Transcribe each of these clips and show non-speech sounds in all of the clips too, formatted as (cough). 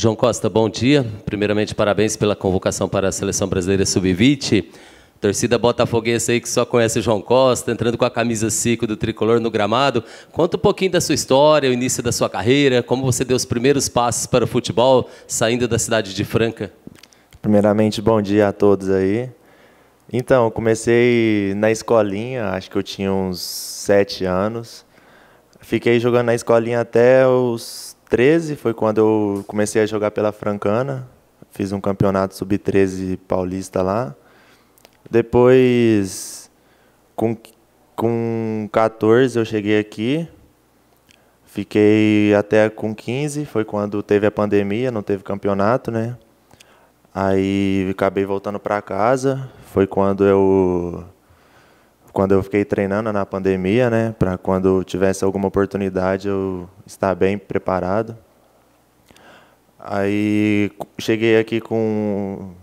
João Costa, bom dia. Primeiramente, parabéns pela convocação para a Seleção Brasileira Sub-20. Torcida botafoguense aí que só conhece João Costa, entrando com a camisa cico do tricolor no gramado. Conta um pouquinho da sua história, o início da sua carreira, como você deu os primeiros passos para o futebol saindo da cidade de Franca. Primeiramente, bom dia a todos aí. Então, eu comecei na escolinha, acho que eu tinha uns sete anos. Fiquei jogando na escolinha até os 13 foi quando eu comecei a jogar pela Francana. Fiz um campeonato sub-13 paulista lá. Depois, com, com 14, eu cheguei aqui. Fiquei até com 15, foi quando teve a pandemia, não teve campeonato, né? Aí acabei voltando para casa. Foi quando eu quando eu fiquei treinando na pandemia, né, para quando tivesse alguma oportunidade eu estar bem preparado. Aí cheguei aqui com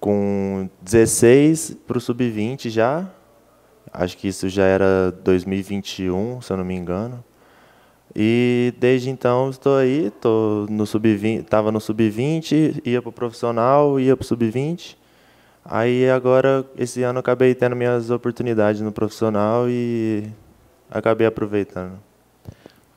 com 16 para o sub-20 já. Acho que isso já era 2021, se eu não me engano. E desde então estou aí, estava no sub-20, tava no sub-20, ia para o profissional, ia para o sub-20 Aí agora, esse ano, acabei tendo minhas oportunidades no profissional e acabei aproveitando.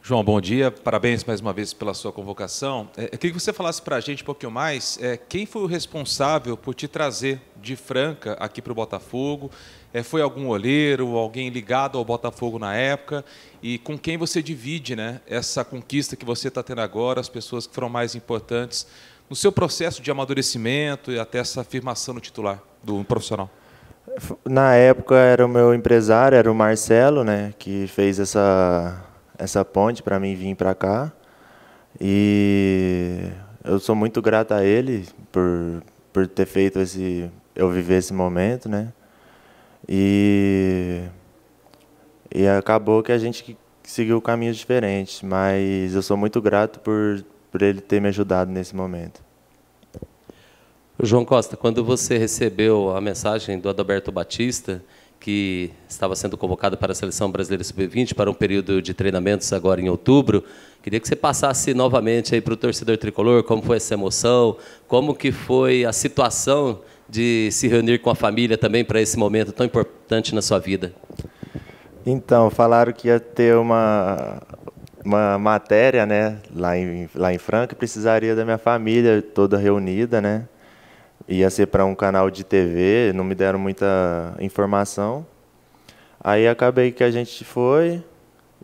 João, bom dia. Parabéns mais uma vez pela sua convocação. É, eu queria que você falasse para a gente um pouquinho mais é, quem foi o responsável por te trazer de Franca aqui para o Botafogo. É, foi algum olheiro, alguém ligado ao Botafogo na época? E com quem você divide né, essa conquista que você está tendo agora, as pessoas que foram mais importantes no seu processo de amadurecimento e até essa afirmação no titular do profissional? Na época era o meu empresário, era o Marcelo, né, que fez essa essa ponte para mim vir para cá. E eu sou muito grato a ele por por ter feito esse eu viver esse momento, né? E e acabou que a gente seguiu caminhos diferentes, mas eu sou muito grato por por ele ter me ajudado nesse momento. João Costa, quando você recebeu a mensagem do Adalberto Batista, que estava sendo convocado para a Seleção Brasileira Sub-20 para um período de treinamentos agora em outubro, queria que você passasse novamente aí para o torcedor tricolor como foi essa emoção, como que foi a situação de se reunir com a família também para esse momento tão importante na sua vida. Então, falaram que ia ter uma, uma matéria, né, lá em, lá em Franca, precisaria da minha família toda reunida, né? Ia ser para um canal de TV, não me deram muita informação. Aí acabei que a gente foi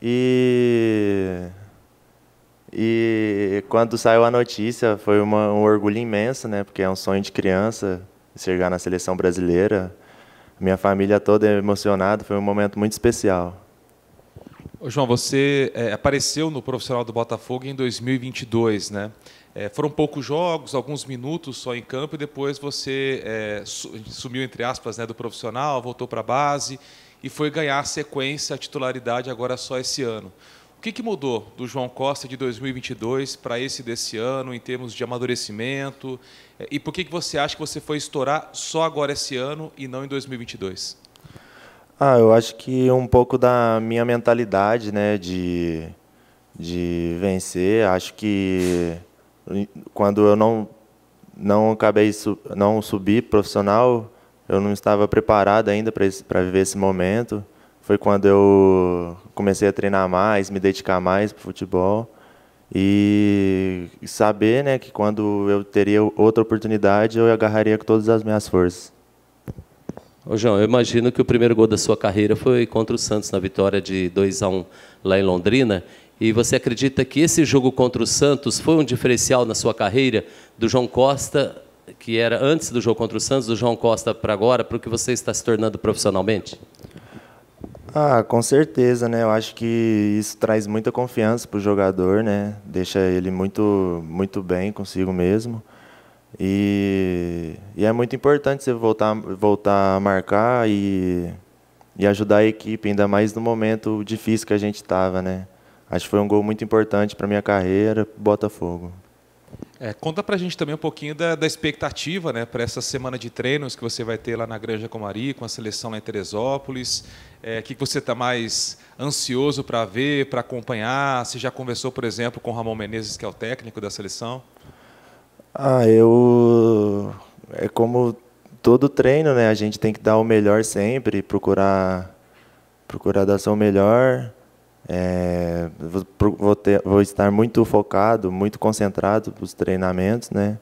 e e quando saiu a notícia foi uma, um orgulho imenso, né? Porque é um sonho de criança chegar na seleção brasileira. Minha família toda emocionada, foi um momento muito especial. João, você é, apareceu no profissional do Botafogo em 2022, né? É, foram poucos jogos, alguns minutos só em campo, e depois você é, sumiu, entre aspas, né, do profissional, voltou para a base e foi ganhar a sequência, a titularidade agora só esse ano. O que, que mudou do João Costa de 2022 para esse desse ano, em termos de amadurecimento? E por que, que você acha que você foi estourar só agora esse ano e não em 2022? Ah, eu acho que um pouco da minha mentalidade, né, de, de vencer. Acho que quando eu não não acabei não subi profissional, eu não estava preparado ainda para viver esse momento. Foi quando eu comecei a treinar mais, me dedicar mais para futebol e saber, né, que quando eu teria outra oportunidade, eu agarraria com todas as minhas forças. Ô, João, eu imagino que o primeiro gol da sua carreira foi contra o Santos, na vitória de 2 a 1 lá em Londrina. E você acredita que esse jogo contra o Santos foi um diferencial na sua carreira do João Costa, que era antes do jogo contra o Santos, do João Costa para agora, para o que você está se tornando profissionalmente? Ah, com certeza, né? Eu acho que isso traz muita confiança para o jogador, né? Deixa ele muito, muito bem consigo mesmo. E, e, é muito importante você voltar, voltar a marcar e, e ajudar a equipe, ainda mais no momento difícil que a gente estava, né? Acho que foi um gol muito importante para minha carreira, Botafogo. É, conta para a gente também um pouquinho da, da expectativa né, para essa semana de treinos que você vai ter lá na Granja Comari, com a seleção lá em Teresópolis. É, o é, que você está mais ansioso para ver, para acompanhar? Você já conversou, por exemplo, com o Ramon Menezes, que é o técnico da seleção? Ah, eu. É como todo treino, né? A gente tem que dar o melhor sempre, procurar, procurar dar seu melhor. É, vou, ter, vou, estar muito focado, muito concentrado nos treinamentos, né?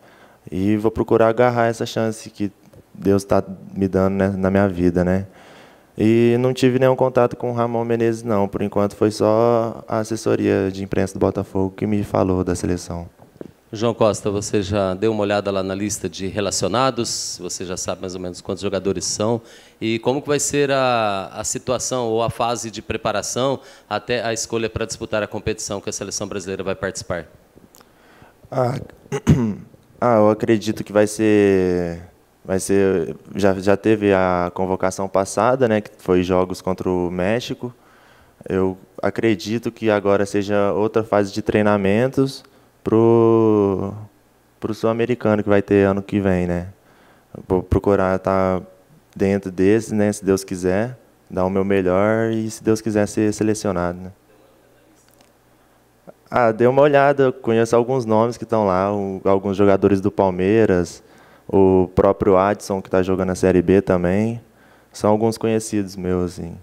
E vou procurar agarrar essa chance que Deus está me dando né, na minha vida, né? E não tive nenhum contato com o Ramon Menezes, não. Por enquanto foi só a assessoria de imprensa do Botafogo que me falou da seleção. João Costa, você já deu uma olhada lá na lista de relacionados, você já sabe mais ou menos quantos jogadores são e como que vai ser a, a situação ou a fase de preparação até a escolha para disputar a competição que a seleção brasileira vai participar? Ah, (clears throat) ah eu acredito que vai ser vai ser já, já teve a convocação passada, né, que foi jogos contra o México. Eu acredito que agora seja outra fase de treinamentos pro, pro Sul-Americano que vai ter ano que vem, né? Vou procurar estar tá dentro desse, né? Se Deus quiser, dar o meu melhor e, se Deus quiser, ser selecionado, né? Ah, dei uma olhada, conheço alguns nomes que estão lá, o, alguns jogadores do Palmeiras, o próprio Adson, que está jogando a Série B também. São alguns conhecidos meus, assim.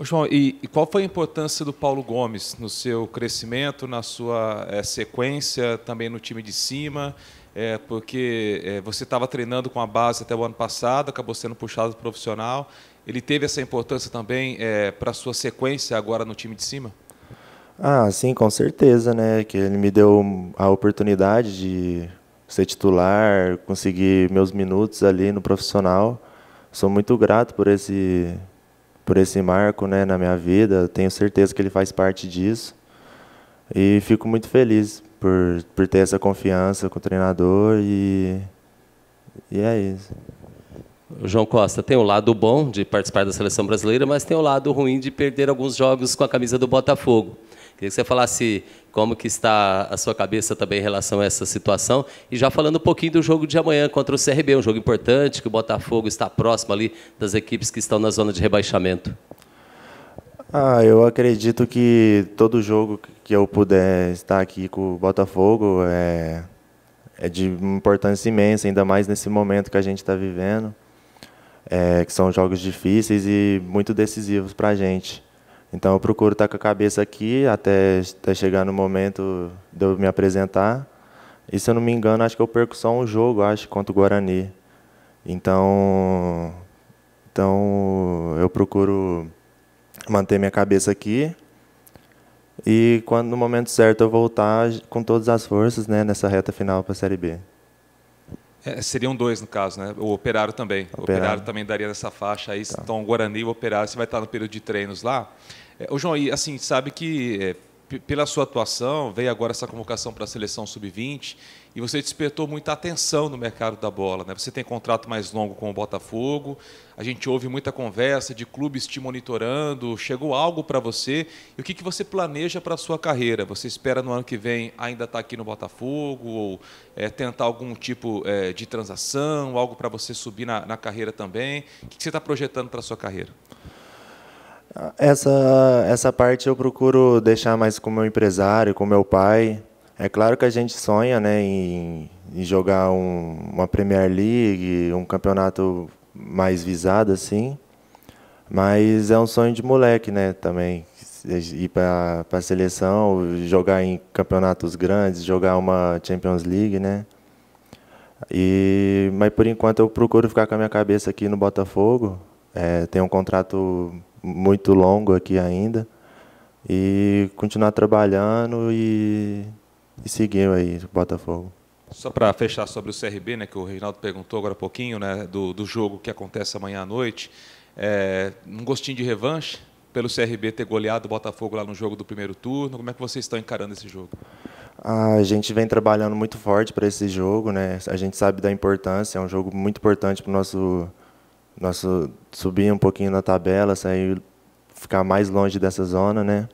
João, e, e, qual foi a importância do Paulo Gomes no seu crescimento, na sua é, sequência, também no time de cima? É, porque é, você estava treinando com a base até o ano passado, acabou sendo puxado profissional. Ele teve essa importância também eh, para a sua sequência agora no time de cima? Ah, sim, com certeza, né? Que ele me deu a oportunidade de ser titular, conseguir meus minutos ali no profissional. Sou muito grato por esse por esse marco né, na minha vida. Tenho certeza que ele faz parte disso. E fico muito feliz por, por ter essa confiança com o treinador e, e é isso. João Costa, tem o lado bom de participar da seleção brasileira, mas tem o lado ruim de perder alguns jogos com a camisa do Botafogo. Queria que você falasse como que está a sua cabeça também em relação a essa situação e já falando um pouquinho do jogo de amanhã contra o CRB, um jogo importante que o Botafogo está próximo ali das equipes que estão na zona de rebaixamento. Ah, eu acredito que todo jogo que eu puder estar aqui com o Botafogo é, é de importância imensa, ainda mais nesse momento que a gente está vivendo, é, que são jogos difíceis e muito decisivos para a gente. Então eu procuro estar com a cabeça aqui até, até chegar no momento de eu me apresentar. E se eu não me engano, acho que eu perco só um jogo, acho, contra o Guarani. Então, então eu procuro manter minha cabeça aqui. E quando no momento certo eu voltar com todas as forças, né, nessa reta final para a Série B. É, seriam dois no caso, né? O operário também. Operário. O operário também daria nessa faixa aí. Tá. Então, o Guarani e o operário, você vai estar no período de treinos lá. É, o João, e, assim, sabe que é, pela sua atuação, veio agora essa convocação para a seleção sub-20 e você despertou muita atenção no mercado da bola. Né? Você tem contrato mais longo com o Botafogo, a gente ouve muita conversa de clubes te monitorando. Chegou algo para você? E o que, que você planeja para a sua carreira? Você espera no ano que vem ainda estar tá aqui no Botafogo ou é, tentar algum tipo é, de transação, algo para você subir na, na carreira também? O que, que você está projetando para a sua carreira? Essa, essa parte eu procuro deixar mais com meu empresário, com meu pai. É claro que a gente sonha né, em, em jogar um, uma Premier League, um campeonato mais visado, assim. Mas é um sonho de moleque, né, também. Ir para a seleção, jogar em campeonatos grandes, jogar uma Champions League, né? E, mas por enquanto eu procuro ficar com a minha cabeça aqui no Botafogo. É, tenho um contrato muito longo aqui ainda. E continuar trabalhando e, e seguir aí o Botafogo. Só para fechar sobre o CRB, né, que o Reginaldo perguntou agora há pouquinho, né, do, do jogo que acontece amanhã à noite. É, um gostinho de revanche pelo CRB ter goleado o Botafogo lá no jogo do primeiro turno. Como é que vocês estão encarando esse jogo? A gente vem trabalhando muito forte para esse jogo, né? A gente sabe da importância, é um jogo muito importante para o nosso nós subir um pouquinho na tabela, sair, ficar mais longe dessa zona, né?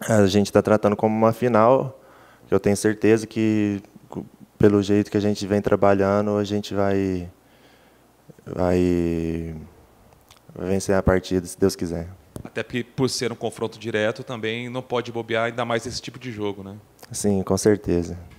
A gente está tratando como uma final. Que eu tenho certeza que pelo jeito que a gente vem trabalhando, a gente vai vai vencer a partida, se Deus quiser. Até porque por ser um confronto direto também não pode bobear ainda mais esse tipo de jogo, né? Sim, com certeza.